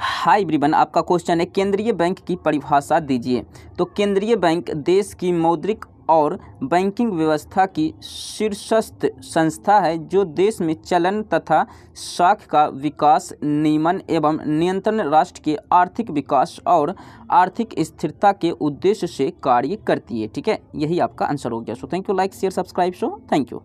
high ब्रिबन आपका question है केंद्रीय बैंक की परिभाषा दीजिए तो केंद्रीय बैंक देश की मौद्रिक और बैंकिंग व्यवस्था की शीर्षस्थ संस्था है जो देश में चलन तथा शाख का विकास नियमन एवं नियंत्रण राष्ट्र के आर्थिक विकास और आर्थिक स्थिरता के उद्देश्य से कार्य करती है ठीक है यही आपका आंसर हो गया so thank you like share subscribe so thank you